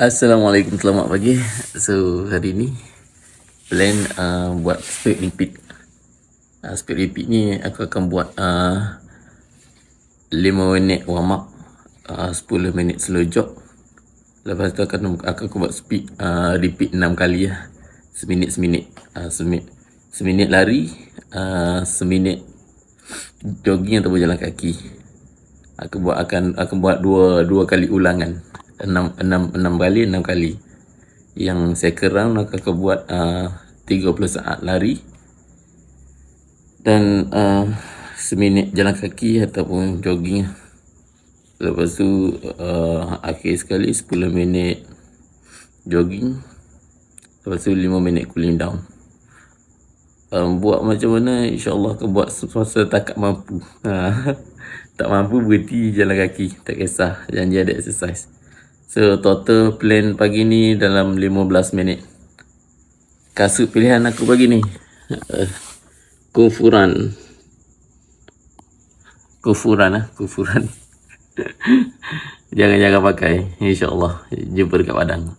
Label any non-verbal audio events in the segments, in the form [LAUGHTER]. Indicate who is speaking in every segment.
Speaker 1: Assalamualaikum selamat pagi So hari ni Plan uh, buat speed repeat uh, Speed repeat ni aku akan buat uh, 5 minit warm up uh, 10 minit slow jog Lepas tu akan aku, aku buat speed uh, repeat 6 kali lah Seminit seminit uh, Seminit Seminit lari uh, Seminit Jogging atau jalan kaki Aku buat akan aku buat dua dua kali ulangan enam, enam, enam kali, enam kali. Yang saya kerang, nak aku buat uh, 30 saat lari. Dan uh, seminit jalan kaki ataupun jogging. Lepas tu, uh, akhir sekali 10 minit jogging. Lepas tu 5 minit cooling down. Um, buat macam mana insyaAllah akan buat semasa tak mampu. [LAUGHS] Ha. tak mampu berhenti jalan kaki. Tak kisah. Janji ada exercise. So total plan pagi ni dalam 15 minit. Kasut pilihan aku pagi ni. Uh, kufuran. Kufuran lah. Kufuran. [LAUGHS] Jangan-jangan pakai. InsyaAllah. Jumpa dekat padang.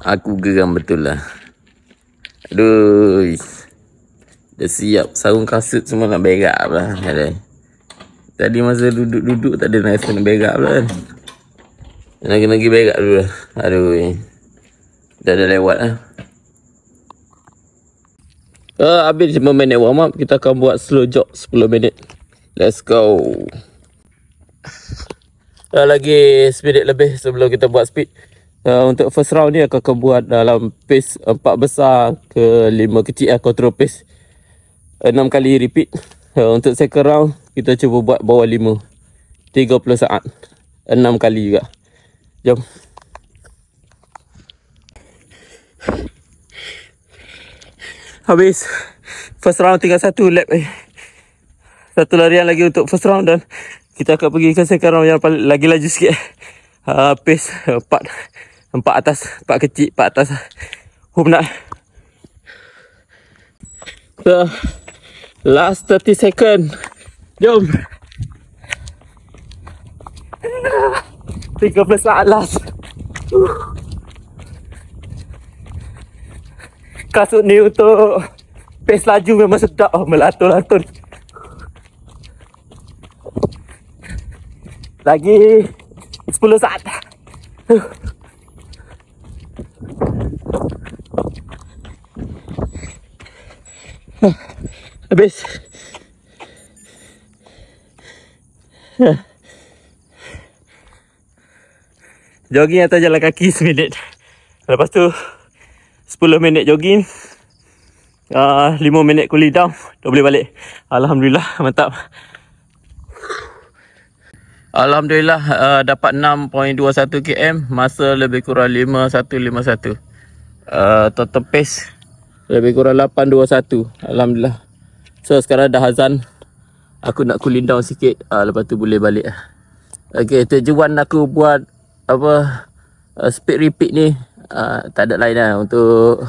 Speaker 1: Aku geram betul lah. Aduh. Dah siap sarung kasut semua nak berak pula. Ada. Kan? Tadi masa duduk-duduk tak ada rasa nak berak pula kan. Nak kena pergi berak dulu lah. Aduh. Eh. Dah dah lewat lah. Uh, habis 5 minit warm up, kita akan buat slow jog 10 minit. Let's go. Uh, lagi speed lebih sebelum kita buat speed. Uh, untuk first round ni aku akan buat dalam pace empat besar ke lima kecil lah control pace enam kali repeat uh, untuk second round kita cuba buat bawah lima tiga 30 saat enam kali juga jom
Speaker 2: habis first round tinggal satu lap eh. satu larian lagi untuk first round dan kita akan pergi ke second round yang paling, lagi laju sikit uh, pace 4 uh, Empat atas, empat kecil, empat atas Oh penat The last 30 second Jom 30 saat last Kasut ni untuk pes laju memang sedap oh, Melantun-lantun Lagi 10 saat Habis. Ha. [LAUGHS] Jogging atau jalan kaki [LAUGHS] seminit. Lepas tu 10 minit jogging. Uh, ah, 5 minit cooling down Dah boleh balik Alhamdulillah Mantap Alhamdulillah uh, Dapat 6.21 km
Speaker 1: Masa lebih kurang 5.151 uh, ah, Total pace Lebih kurang 8.21 Alhamdulillah So sekarang dah azan Aku nak cooling down sikit uh, Lepas tu boleh balik Okay tujuan aku buat Apa uh, Speed repeat ni uh, Tak ada lain lah Untuk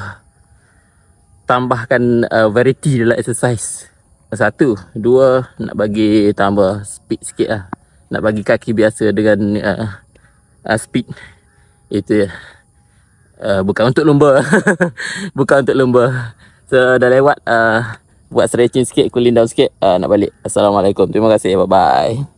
Speaker 1: Tambahkan uh, variety dalam exercise Satu Dua Nak bagi tambah speed sikit lah Nak bagi kaki biasa dengan uh, uh, Speed Itu ya uh, Bukan untuk lumba [LAUGHS] Bukan untuk lumba So dah lewat uh, buat stretching sikit cooling down sikit uh, nak balik assalamualaikum terima kasih bye bye